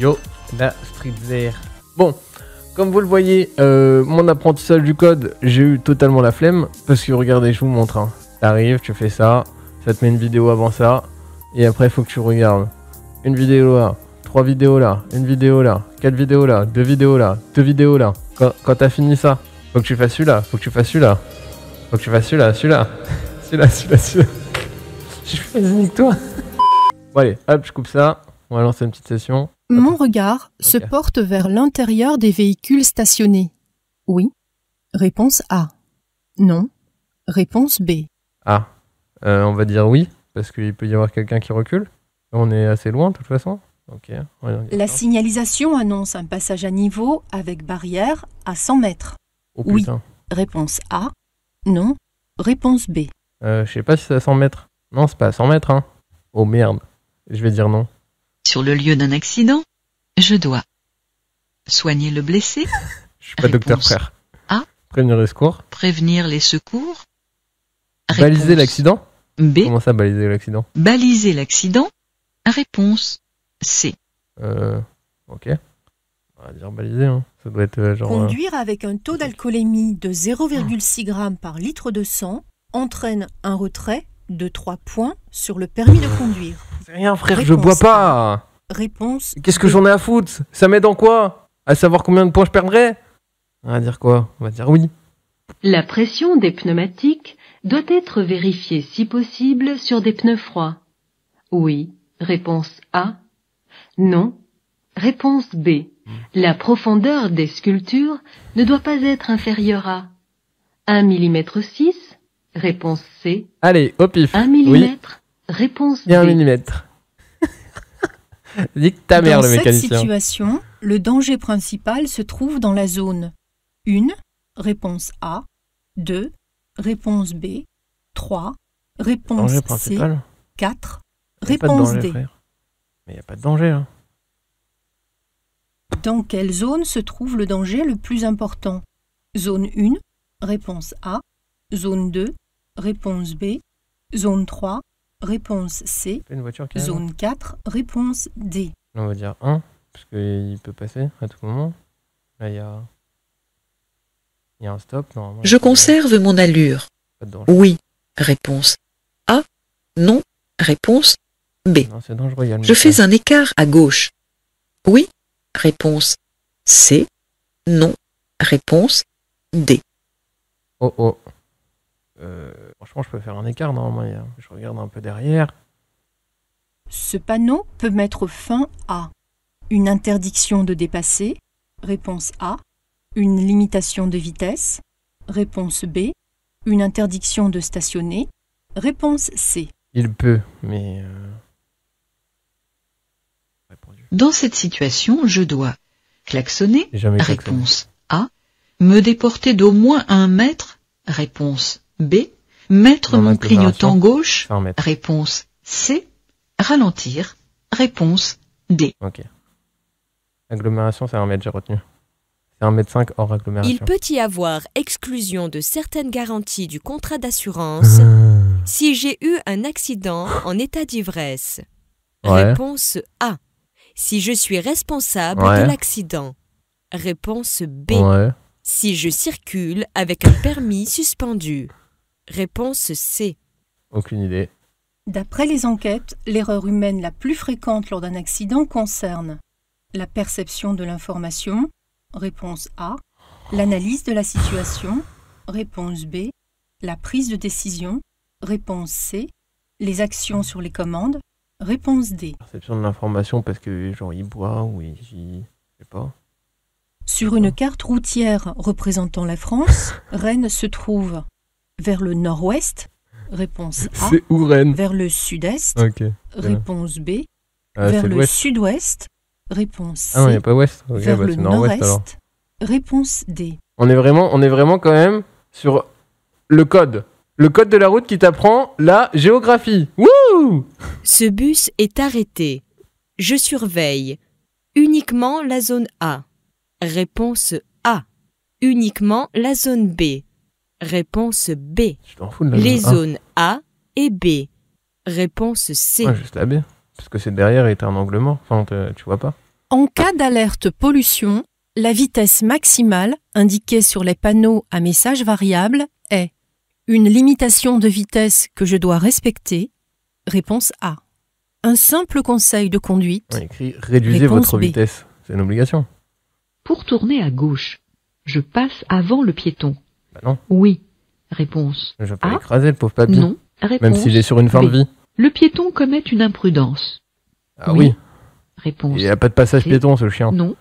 Yo, la Street Bon, comme vous le voyez, euh, mon apprentissage du code, j'ai eu totalement la flemme. Parce que regardez, je vous montre. Tu hein. T'arrives, tu fais ça, ça te met une vidéo avant ça. Et après, il faut que tu regardes. Une vidéo là, trois vidéos là, une vidéo là, quatre vidéos là, deux vidéos là, deux vidéos là. Quand, t'as fini ça, faut que tu fasses celui-là, faut que tu fasses celui-là. Faut que tu fasses celui-là, celui-là. celui-là, celui-là, là Je fais une toi. Bon allez, hop, je coupe ça. On va lancer une petite session. Mon regard se porte vers l'intérieur des véhicules stationnés. Oui. Réponse A. Non. Réponse B. Ah. Euh, on va dire oui, parce qu'il peut y avoir quelqu'un qui recule. On est assez loin, de toute façon. La signalisation annonce un passage à niveau avec barrière à 100 mètres. Oh, oui. Réponse A. Non. Réponse B. Euh, je sais pas si c'est à 100 mètres. Non, c'est pas à 100 mètres. Hein. Oh merde. Je vais dire non. Sur le lieu d'un accident, je dois soigner le blessé. Je suis pas docteur frère. A. Prévenir les secours. Prévenir les secours. Baliser l'accident. B. Comment ça baliser l'accident Baliser l'accident. Réponse C. Euh, ok. On va dire baliser, hein. ça doit être euh, genre. Euh, conduire avec un taux d'alcoolémie de 0,6 g par litre de sang entraîne un retrait de 3 points sur le permis de conduire. C'est rien, frère, je bois pas Qu'est-ce que j'en ai à foutre Ça m'aide en quoi À savoir combien de points je perdrais On va dire quoi On va dire oui. La pression des pneumatiques doit être vérifiée si possible sur des pneus froids. Oui, réponse A. Non, réponse B. La profondeur des sculptures ne doit pas être inférieure à 1 mm 6, réponse C. Allez, au pif. 1 mm, réponse D. 1 mm dans le mécanicien. cette situation, le danger principal se trouve dans la zone 1, réponse A, 2, réponse B, 3, réponse C, 4, réponse D. Mais il n'y a pas de danger, hein. Dans quelle zone se trouve le danger le plus important Zone 1, réponse A, zone 2, réponse B, zone 3, Réponse C. Zone 4. Réponse D. On va dire 1, parce qu'il peut passer à tout moment. Là, il y a... un stop, normalement. Je conserve mon allure. Oui. Réponse A. Non. Réponse B. Non, dangereux, je fais un écart à gauche. Oui. Réponse C. Non. Réponse D. Oh oh. Euh, franchement, je peux faire un écart normalement. Je regarde un peu derrière. Ce panneau peut mettre fin à une interdiction de dépasser, réponse A, une limitation de vitesse, réponse B, une interdiction de stationner, réponse C. Il peut, mais... Euh, Dans cette situation, je dois klaxonner, réponse A, me déporter d'au moins un mètre, réponse B. Mettre mon clignotant gauche. Réponse C. Ralentir. Réponse D. Agglomération, c'est un mètre, retenu. C'est un mètre cinq hors agglomération. Il peut y avoir exclusion de certaines garanties du contrat d'assurance ah. si j'ai eu un accident en état d'ivresse. Réponse A. Si je suis responsable de l'accident. Réponse B. Si je circule avec un permis suspendu. Réponse C. Aucune idée. D'après les enquêtes, l'erreur humaine la plus fréquente lors d'un accident concerne la perception de l'information, réponse A, l'analyse de la situation, réponse B, la prise de décision, réponse C, les actions sur les commandes, réponse D. Perception de l'information parce que genre il ou je sais pas. Sur une carte routière représentant la France, Rennes se trouve vers le nord-ouest Réponse A. C'est Vers le sud-est Réponse B. Ah, vers le sud-ouest Réponse ah C. Ah non, il n'y a pas ouest. Bah, le nord ouest Réponse D. On est, vraiment, on est vraiment quand même sur le code. Le code de la route qui t'apprend la géographie. Wouh Ce bus est arrêté. Je surveille uniquement la zone A. Réponse A. Uniquement la zone B. Réponse B. les zones A et B. Réponse C. juste Parce que c'est derrière et un angle mort. Enfin, tu vois pas. En cas d'alerte pollution, la vitesse maximale indiquée sur les panneaux à message variable est une limitation de vitesse que je dois respecter. Réponse A. Un simple conseil de conduite. On réduisez votre vitesse. C'est une obligation. Pour tourner à gauche, je passe avant le piéton. Ah non. Oui. Réponse. Je vais pas le pauvre papy. Non. Réponse. Même si j'ai sur une fin de vie. Le piéton commet une imprudence. Ah oui. Réponse. Il n'y a pas de passage piéton, ce chien. Non.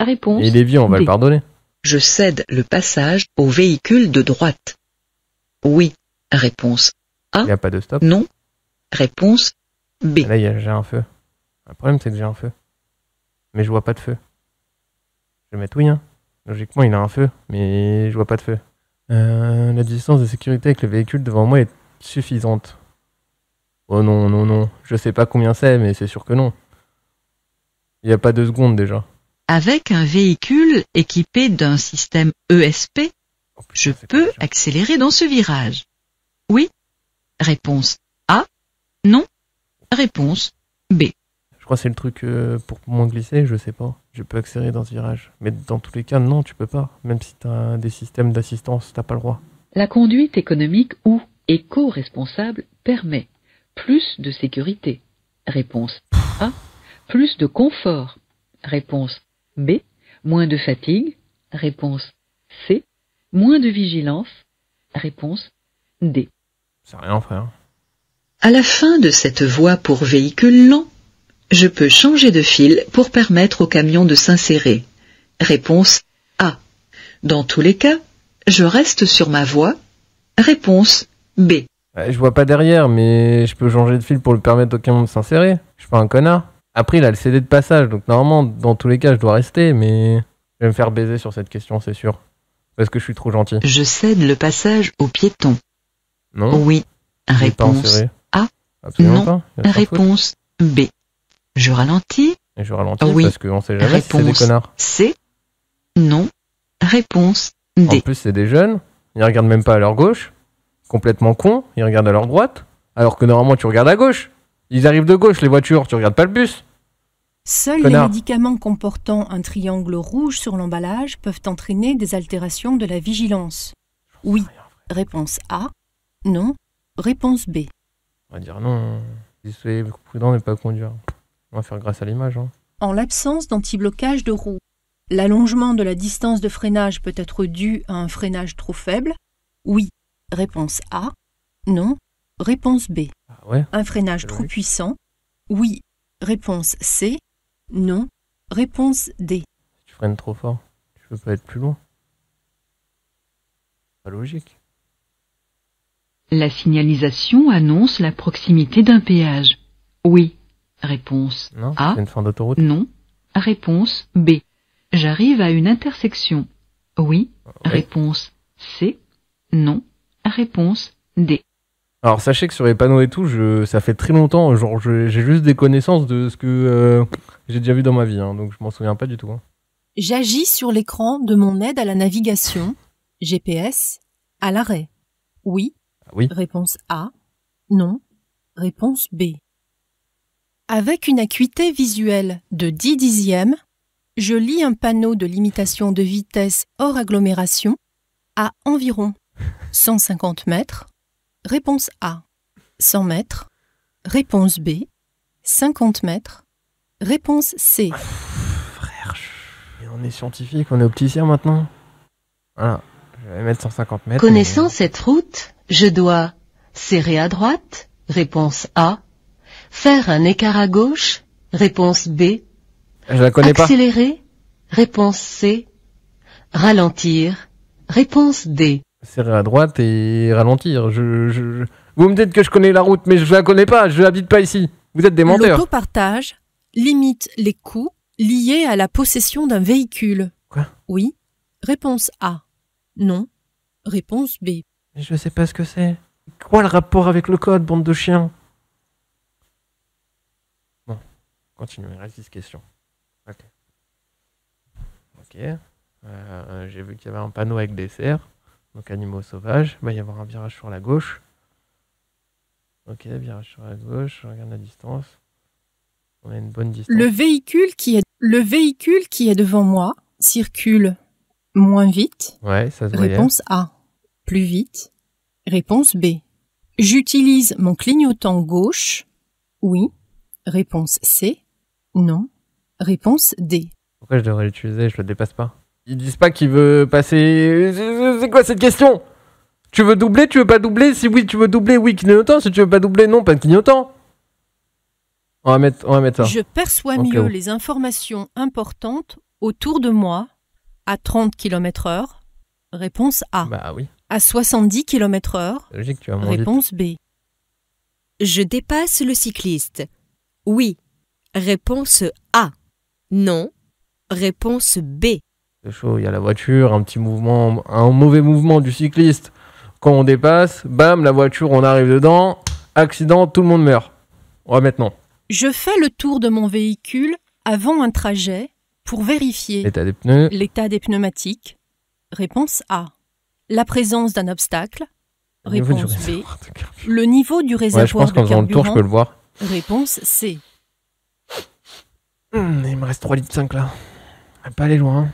Réponse. il est vieux, on va le pardonner. Je cède le passage au véhicule de droite. Oui. Réponse. A. Il n'y a pas de stop. Non. Réponse. B. Ah, là, j'ai un feu. Le problème, c'est que j'ai un feu. Mais je vois pas de feu. Je vais mettre oui, hein. Logiquement, il a un feu, mais je vois pas de feu. Euh, la distance de sécurité avec le véhicule devant moi est suffisante. Oh non, non, non. Je sais pas combien c'est, mais c'est sûr que non. Il n'y a pas deux secondes déjà. Avec un véhicule équipé d'un système ESP, je peux accélérer dans ce virage. Oui. Réponse A. Non. Réponse B crois c'est le truc euh, pour moins glisser, je sais pas. Je peux accélérer dans ce virage. Mais dans tous les cas, non, tu peux pas. Même si tu as des systèmes d'assistance, tu t'as pas le droit. La conduite économique ou éco-responsable permet plus de sécurité. Réponse A. Plus de confort. Réponse B. Moins de fatigue. Réponse C. Moins de vigilance. Réponse D. C'est rien, frère. À la fin de cette voie pour véhicules lents, je peux changer de fil pour permettre au camion de s'insérer. Réponse A. Dans tous les cas, je reste sur ma voie. Réponse B. Je vois pas derrière, mais je peux changer de fil pour le permettre au camion de s'insérer. Je suis pas un connard. Après, il a le CD de passage, donc normalement, dans tous les cas, je dois rester, mais je vais me faire baiser sur cette question, c'est sûr. Parce que je suis trop gentil. Je cède le passage au piéton. Non. Oui. Réponse A. Réponse B. Je ralentis. je ralentis parce qu'on sait jamais c'est des connards. C. Non. Réponse D. En plus, c'est des jeunes. Ils regardent même pas à leur gauche. Complètement con. Ils regardent à leur droite. Alors que normalement, tu regardes à gauche. Ils arrivent de gauche, les voitures. Tu regardes pas le bus. Seuls les médicaments comportant un triangle rouge sur l'emballage peuvent entraîner des altérations de la vigilance. Oui. Réponse A. Non. Réponse B. On va dire non. Soyez prudent ne pas conduire. On va faire grâce à l'image. Hein. En l'absence d'antiblocage de roue, l'allongement de la distance de freinage peut être dû à un freinage trop faible Oui. Réponse A. Non. Réponse B. Ah un freinage trop puissant Oui. Réponse C. Non. Réponse D. Si tu freines trop fort, tu peux pas être plus loin. Pas logique. La signalisation annonce la proximité d'un péage. Oui. Réponse non, A. d'autoroute Non. Réponse B. J'arrive à une intersection. Oui. Réponse C. Non. Réponse D. Alors sachez que sur les panneaux et tout, je, ça fait très longtemps, genre j'ai juste des connaissances de ce que euh, j'ai déjà vu dans ma vie, hein, donc je m'en souviens pas du tout. Hein. J'agis sur l'écran de mon aide à la navigation, GPS, à l'arrêt. Oui. Ah oui. Réponse A. Non. Réponse B. Avec une acuité visuelle de 10 dixièmes, je lis un panneau de limitation de vitesse hors agglomération à environ 150 mètres. Réponse A. 100 mètres. Réponse B. 50 mètres. Réponse C. Frère, on est scientifique, on est opticien maintenant. Voilà, je vais mettre 150 mètres. Connaissant cette route, je dois serrer à droite. Réponse A. Faire un écart à gauche Réponse B. Je la connais Accélérer Réponse C. Ralentir Réponse D. Serrer à droite et ralentir. Je, je, Vous me dites que je connais la route, mais je la connais pas. Je n'habite pas ici. Vous êtes des menteurs. L'autopartage limite les coûts liés à la possession d'un véhicule. Quoi Oui. Réponse A. Non. Réponse B. Je ne sais pas ce que c'est. Quoi le rapport avec le code, bande de chiens continuer. il reste 10 questions. Ok. Ok. Euh, j'ai vu qu'il y avait un panneau avec des cerfs, donc animaux sauvages. Il va y avoir un virage sur la gauche. Ok, virage sur la gauche, je regarde la distance. On a une bonne distance. Le véhicule qui est, le véhicule qui est devant moi circule moins vite. Ouais, ça se Réponse A. Plus vite. Réponse B. J'utilise mon clignotant gauche. Oui. Réponse C. Non. Réponse D. Pourquoi je devrais l'utiliser Je le dépasse pas. Ils disent pas qu'il veut passer. C'est quoi cette question Tu veux doubler Tu veux pas doubler Si oui, tu veux doubler, oui, clignotant. Si tu veux pas doubler, non, pas de clignotant. On va mettre, on va mettre ça. Je perçois mieux les informations importantes autour de moi à 30 km/h. Réponse A. Bah oui. À 70 km/h. Réponse B. Je dépasse le cycliste. Oui, Réponse A. Non. Réponse B. C'est il y a la voiture, un petit mouvement, un mauvais mouvement du cycliste. Quand on dépasse, bam, la voiture, on arrive dedans, accident, tout le monde meurt. On va maintenant. Je fais le tour de mon véhicule avant un trajet pour vérifier l'état des pneus. pneumatiques. Réponse A. La présence d'un obstacle. réponse B. Le niveau du réservoir je pense faisant Tour, je peux le voir. Réponse C. Hmm, il me reste 3 litres 5 là. On pas aller loin.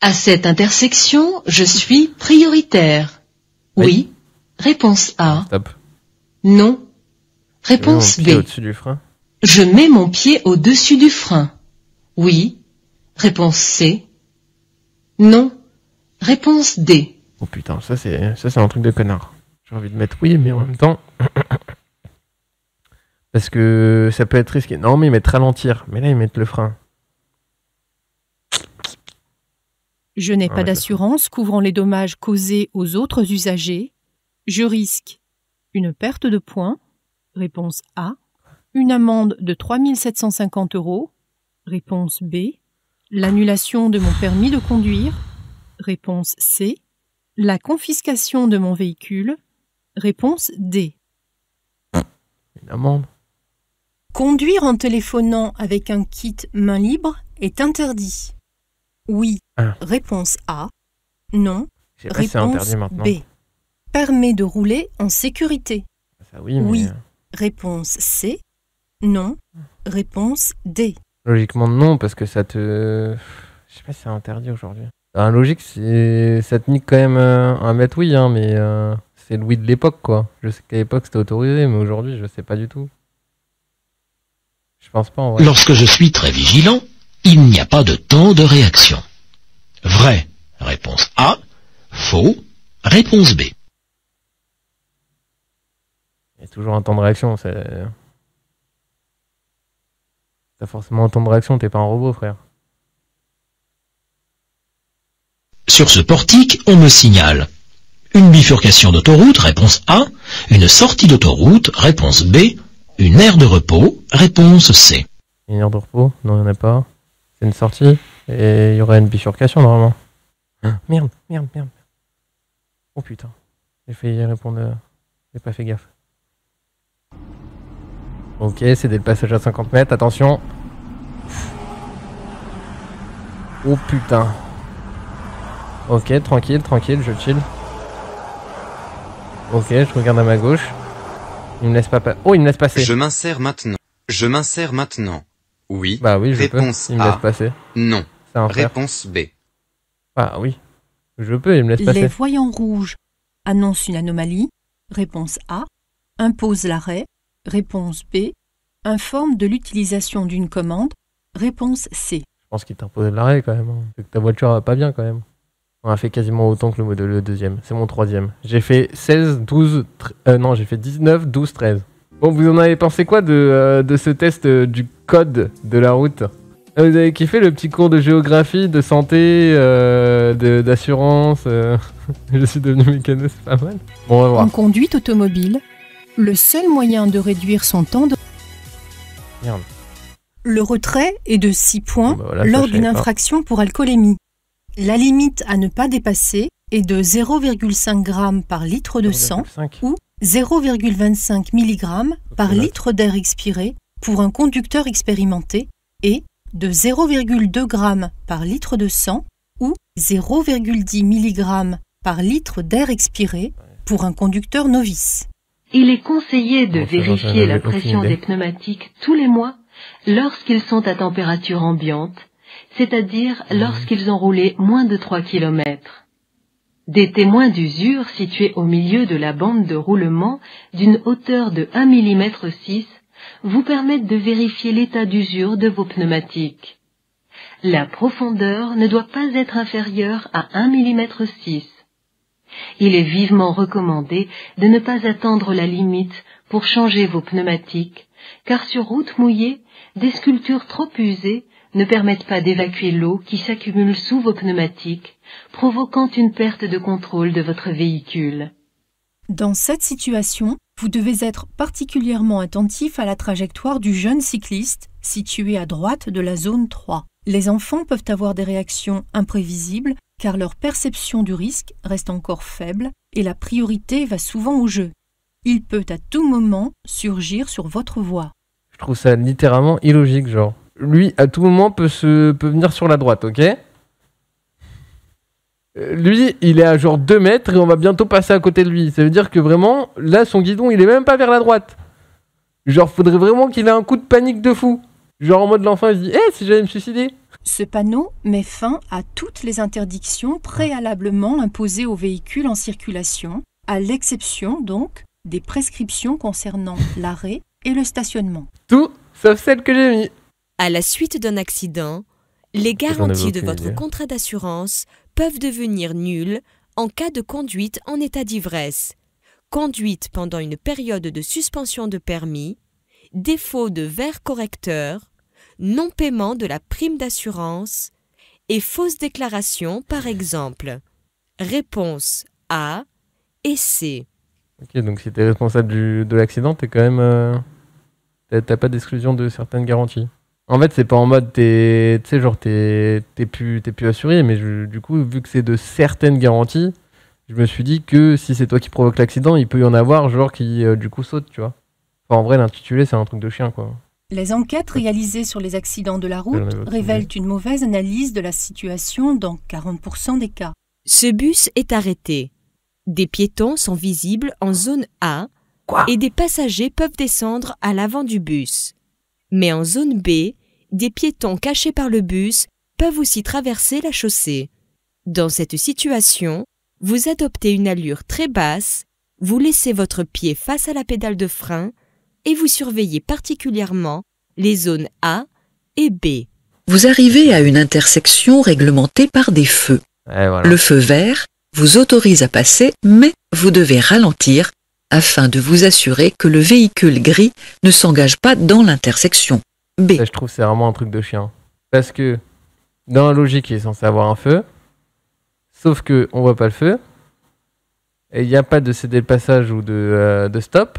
à cette intersection, je suis prioritaire. Oui. Réponse A. Stop. Non. Réponse B. au du frein. Je mets mon pied au-dessus du frein. Oui. Réponse C. Non. Réponse D. Oh putain, ça c'est ça c'est un truc de connard. J'ai envie de mettre oui, mais en même temps. Parce que ça peut être risqué. Non, mais ils mettent ralentir. Mais là, ils mettent le frein. Je n'ai ah pas d'assurance couvrant les dommages causés aux autres usagers. Je risque une perte de points. Réponse A. Une amende de 3750 euros. Réponse B. L'annulation de mon permis de conduire. Réponse C. La confiscation de mon véhicule. Réponse D. Une amende Conduire en téléphonant avec un kit main libre est interdit. Oui. Ah. Réponse A. Non. Réponse B. Permet de rouler en sécurité. Ah, oui. Euh. Réponse C. Non. Réponse D. Logiquement non parce que ça te, je sais pas si c'est interdit aujourd'hui. logique ça te nique quand même euh, un mètre oui hein, mais euh, c'est le oui de l'époque quoi. Je sais qu'à l'époque c'était autorisé mais aujourd'hui je sais pas du tout. Je pense pas. Lorsque je suis très vigilant, il n'y a pas de temps de réaction. Vrai, réponse A. Faux, réponse B. Il y a toujours un temps de réaction. C'est... Euh, t'as forcément un temps de réaction, t'es pas un robot, frère. Sur ce portique, on me signale une bifurcation d'autoroute, réponse A, une sortie d'autoroute, réponse B, une aire de repos Réponse C. Une aire de repos Non, il n'y en a pas. C'est une sortie et il y aurait une bifurcation normalement. Hein ah, merde, merde, merde. Oh putain. J'ai failli répondre. Euh, j'ai pas fait gaffe. Ok, c'est des passages à 50 mètres, attention. Oh putain. Ok, tranquille, tranquille, je chill. Ok, je regarde à ma gauche. Il ne laisse pas. passer. oh, il me laisse passer. Je m'insère maintenant. Je m'insère maintenant. Oui. Bah oui, je Réponse peux. Il me passer. Non. Réponse B. Ah oui. Je peux, il me laisse passer. Les voyants rouges annoncent une anomalie. Réponse A. Impose l'arrêt. Réponse B. Informe de l'utilisation d'une commande. Réponse C. Je pense qu'il t'impose l'arrêt quand même. Hein. ta voiture va pas bien quand même. On a fait quasiment autant que le, modèle, le deuxième. C'est mon troisième. J'ai fait 16, 12, euh, non, j'ai fait 19, 12, 13. Bon, vous en avez pensé quoi de, euh, ce test euh, du code de la route ah, Vous avez kiffé le petit cours de géographie, de santé, d'assurance Je suis devenu mécanicien, c'est pas mal. Bon, on va voir. En conduite automobile, le seul moyen de réduire son temps de... Merde. Le retrait est de 6 points bah lors d'une infraction pour alcoolémie. La limite à ne pas dépasser est de 0,5 g par litre de sang ou 0,25 mg par litre d'air expiré pour un conducteur expérimenté et de 0,2 g par litre de sang ou 0,10 mg par litre d'air expiré pour un conducteur novice. Il est conseillé de vérifier la pression des pneumatiques tous les mois lorsqu'ils sont à température ambiante c'est-à-dire mhm. lorsqu'ils ont roulé moins de 3 kilomètres. Des témoins d'usure situés au milieu de la bande de roulement d'une hauteur de 1 mm 6 vous permettent de vérifier l'état d'usure de vos pneumatiques. La profondeur ne doit pas être inférieure à 1 mm 6. Il est vivement recommandé de ne pas attendre la limite pour changer vos pneumatiques, car sur route mouillée, des sculptures trop usées ne permettent pas d'évacuer l'eau qui s'accumule sous vos pneumatiques, provoquant une perte de contrôle de votre véhicule. Dans cette situation, vous devez être particulièrement attentif à la trajectoire du jeune cycliste situé à droite de la zone 3. Les enfants peuvent avoir des réactions imprévisibles car leur perception du risque reste encore faible et la priorité va souvent au jeu. Il peut à tout moment surgir sur votre voie. Je trouve ça littéralement illogique, genre lui, à tout moment, peut, se, venir sur la droite, ok euh, lui, il est à genre 2 mètres et on va bientôt passer à côté de lui. Ça veut dire que vraiment, là, son guidon, il est même pas vers la droite. Genre, faudrait vraiment qu'il ait un coup de panique de fou. Genre, en mode l'enfant, il dit Eh, si j'allais me suicider Ce panneau met fin à toutes les interdictions préalablement imposées aux véhicules en circulation, à l'exception donc des prescriptions concernant l'arrêt et le stationnement. Tout sauf celle que j'ai mis. À la suite d'un accident, les garanties de votre contrat d'assurance peuvent devenir nulles en cas de conduite en état d'ivresse, conduite pendant une période de suspension de permis, défaut de verre correcteur, non-paiement de la prime d'assurance et fausse déclaration par exemple. Réponse A et C. Ok, donc si tu es responsable du, de l'accident, tu quand même... Euh, pas d'exclusion de certaines garanties en fait, c'est pas en mode t'es, tu sais, genre t'es, t'es plus, t'es plus assuré, mais du coup, vu que c'est de certaines garanties, je me suis dit que si c'est toi qui provoque l'accident, il peut y en avoir, genre qui euh, du coup saute, tu vois. Enfin, en vrai, l'intitulé, c'est un truc de chien, quoi. Les enquêtes réalisées sur les accidents de la route révèlent une mauvaise analyse de la situation dans 40% des cas. Ce bus est arrêté. Des piétons sont visibles en zone A et des passagers peuvent descendre à l'avant du bus. Mais en zone B, des piétons cachés par le bus peuvent aussi traverser la chaussée. Dans cette situation, vous adoptez une allure très basse, vous laissez votre pied face à la pédale de frein et vous surveillez particulièrement les zones A et B. Vous arrivez à une intersection réglementée par des feux. Le feu vert vous autorise à passer, mais vous devez ralentir afin de vous assurer que le véhicule gris ne s'engage pas dans l'intersection. B. je trouve c'est vraiment un truc de chien. Parce que dans la logique, il est censé avoir un feu. Sauf que on voit pas le feu. Et il n'y a pas de céder le passage ou de, euh, stop.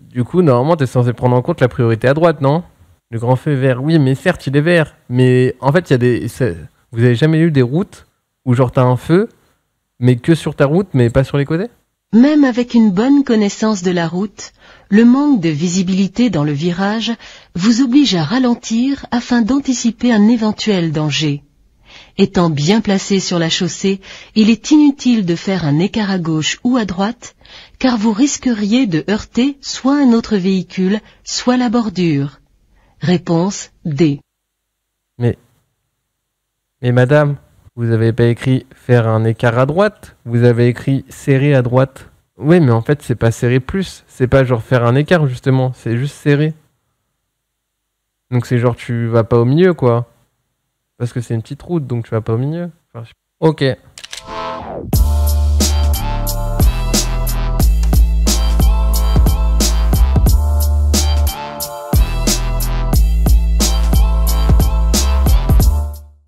Du coup, normalement, tu es censé prendre en compte la priorité à droite, non Le grand feu vert. Oui, mais certes, il est vert. Mais en fait, il y a des. Vous avez jamais eu des routes où genre as un feu, mais que sur ta route, mais pas sur les côtés même avec une bonne connaissance de la route, le manque de visibilité dans le virage vous oblige à ralentir afin d'anticiper un éventuel danger. Étant bien placé sur la chaussée, il est inutile de faire un écart à gauche ou à droite, car vous risqueriez de heurter soit un autre véhicule, soit la bordure. Réponse D. Mais... Mais madame, vous avez pas écrit faire un écart à droite. Vous avez écrit serrer à droite. Oui, mais en fait, c'est pas serrer plus. C'est pas genre faire un écart, justement. C'est juste serrer. Donc c'est genre tu vas pas au milieu, quoi. Parce que c'est une petite route, donc tu vas pas au milieu. ok.